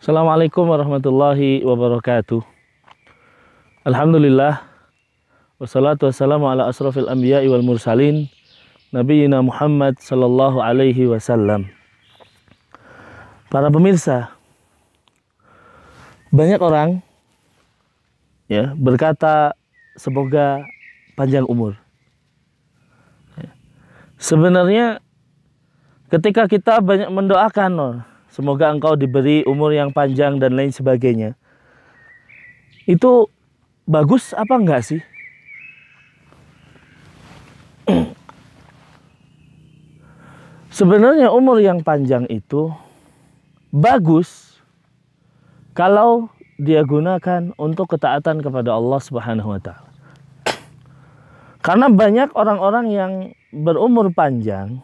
Assalamualaikum warahmatullahi wabarakatuh. Alhamdulillah wassalatu wassalamu ala asrafil anbiya'i wal mursalin Nabiina Muhammad sallallahu alaihi wasallam. Para pemirsa, banyak orang ya berkata semoga panjang umur. Sebenarnya ketika kita banyak mendoakan, Semoga engkau diberi umur yang panjang dan lain sebagainya. Itu bagus apa enggak sih? Sebenarnya umur yang panjang itu bagus kalau dia gunakan untuk ketaatan kepada Allah Subhanahu wa taala. Karena banyak orang-orang yang berumur panjang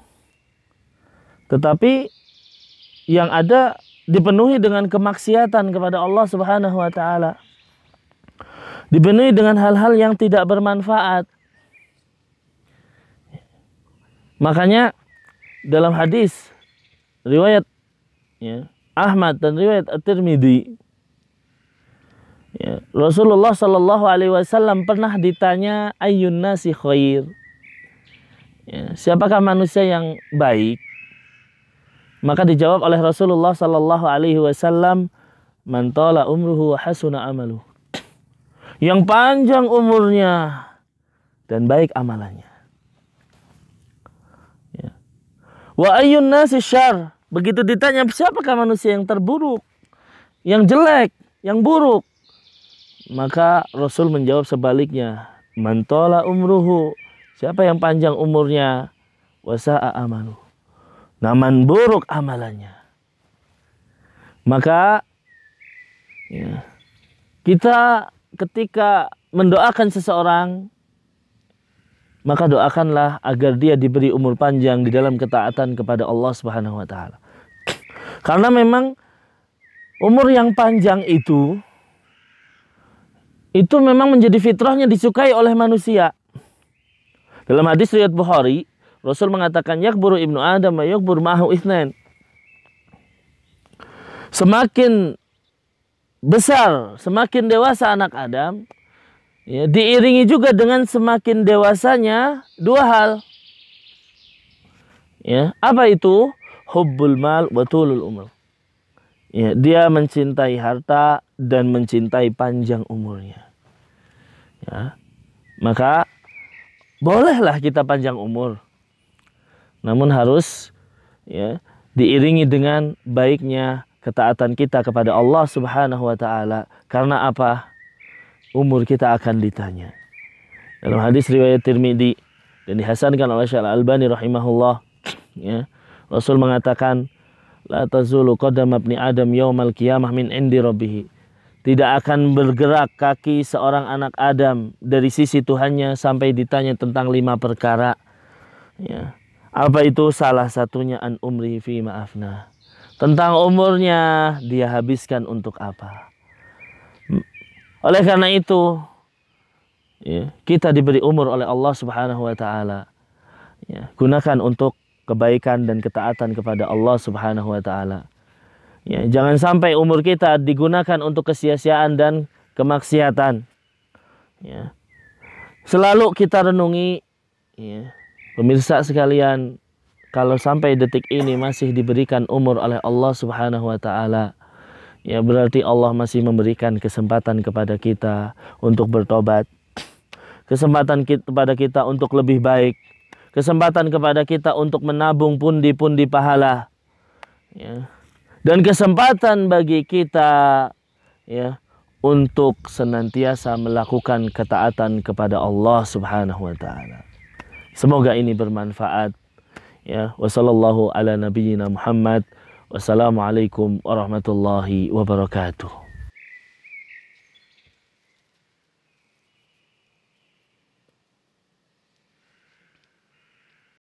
tetapi yang ada dipenuhi dengan kemaksiatan kepada Allah Subhanahu wa taala. Dipenuhi dengan hal-hal yang tidak bermanfaat. Makanya dalam hadis riwayat ya, Ahmad dan riwayat At-Tirmidzi ya, Rasulullah Shallallahu Alaihi Wasallam pernah ditanya ayun nasi khair ya, siapakah manusia yang baik maka dijawab oleh Rasulullah Sallallahu Alaihi Wasallam, mantola umruhu wa hasuna amalu. Yang panjang umurnya dan baik amalannya. Ya. Wa ayyun nasi syar. Begitu ditanya siapakah manusia yang terburuk, yang jelek, yang buruk. Maka Rasul menjawab sebaliknya. Mantola umruhu. Siapa yang panjang umurnya? Wasa'a amalu namun buruk amalannya. Maka ya, kita ketika mendoakan seseorang maka doakanlah agar dia diberi umur panjang di dalam ketaatan kepada Allah Subhanahu wa taala. Karena memang umur yang panjang itu itu memang menjadi fitrahnya disukai oleh manusia. Dalam hadis riwayat Bukhari Rasul mengatakan yakburu ibnu Adam yakbur mahu isnan. Semakin besar, semakin dewasa anak Adam, ya, diiringi juga dengan semakin dewasanya dua hal. Ya, apa itu? Hubbul mal wa umur. Ya, dia mencintai harta dan mencintai panjang umurnya. Ya. Maka bolehlah kita panjang umur. Namun harus ya diiringi dengan baiknya ketaatan kita kepada Allah Subhanahu wa taala. Karena apa? Umur kita akan ditanya. Dalam hadis riwayat Tirmidzi dan dihasankan oleh Syekh Al-Albani rahimahullah ya. Rasul mengatakan la tazulu qadam ibni adam yaumal qiyamah min indi rabbih tidak akan bergerak kaki seorang anak Adam dari sisi Tuhannya sampai ditanya tentang lima perkara. Ya. Apa itu salah satunya an umri fi ma'afna. Tentang umurnya dia habiskan untuk apa. Oleh karena itu ya, kita diberi umur oleh Allah Subhanahu wa taala. Ya, gunakan untuk kebaikan dan ketaatan kepada Allah Subhanahu wa taala. Ya, jangan sampai umur kita digunakan untuk kesia-siaan dan kemaksiatan. Ya. Selalu kita renungi ya, Pemirsa sekalian, kalau sampai detik ini masih diberikan umur oleh Allah Subhanahu wa taala, ya berarti Allah masih memberikan kesempatan kepada kita untuk bertobat. Kesempatan kita, kepada kita untuk lebih baik. Kesempatan kepada kita untuk menabung pundi-pundi pahala. Ya. Dan kesempatan bagi kita ya untuk senantiasa melakukan ketaatan kepada Allah Subhanahu wa taala. Semoga ini bermanfaat. Ya, ala nabiyyina Muhammad. Wassalamualaikum warahmatullahi wabarakatuh.